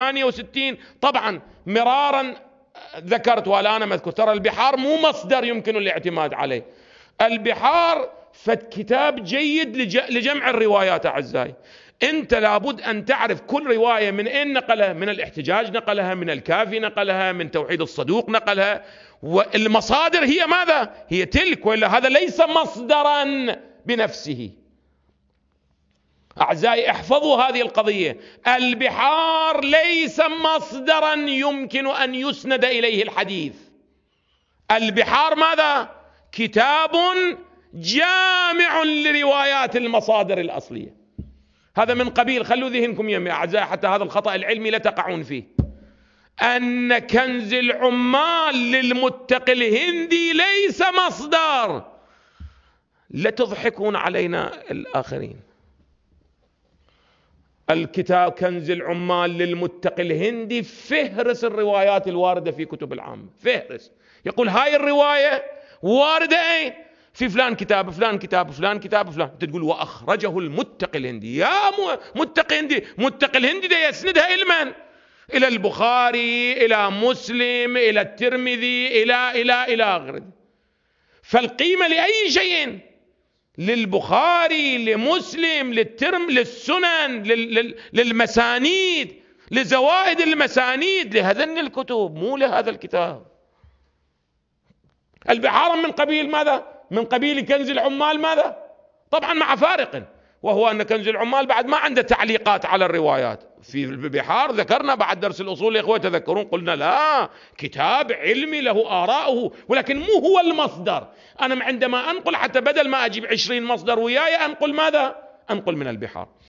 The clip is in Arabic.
68 طبعا مرارا آه، ذكرتها الآن مذكور ترى البحار مو مصدر يمكن الاعتماد عليه البحار فد كتاب جيد لجمع الروايات أعزائي أنت لابد أن تعرف كل رواية من أين نقلها من الاحتجاج نقلها من الكافي نقلها من توحيد الصدوق نقلها والمصادر هي ماذا هي تلك ولا هذا ليس مصدرا بنفسه أعزائي احفظوا هذه القضية البحار ليس مصدرا يمكن أن يسند إليه الحديث البحار ماذا؟ كتاب جامع لروايات المصادر الأصلية هذا من قبيل خلوا ذهنكم يا أعزائي حتى هذا الخطأ العلمي لا تقعون فيه أن كنز العمال للمتقي الهندي ليس مصدر لتضحكون علينا الآخرين الكتاب كنز العمال للمتقي الهندي فهرس الروايات الواردة في كتب العامة فهرس يقول هاي الرواية واردة أين في فلان كتاب فلان كتاب فلان كتاب فلان انت تقول واخرجه المتقي الهندي يا متقي هندي متقي الهندي ده يسندها الى من؟ الى البخاري الى مسلم الى الترمذي الى الى الى اخره فالقيمه لاي شيء للبخاري لمسلم للترم للسنن للمسانيد لزوائد المسانيد لهذن الكتب مو لهذا الكتاب البحار من قبيل ماذا من قبيل كنز العمال ماذا طبعا مع فارق وهو أن كنز العمال بعد ما عنده تعليقات على الروايات في البحار ذكرنا بعد درس الأصول يا إخوة تذكرون قلنا لا كتاب علمي له اراءه ولكن مو هو المصدر أنا عندما أنقل حتى بدل ما أجيب عشرين مصدر وياي أنقل ماذا؟ أنقل من البحار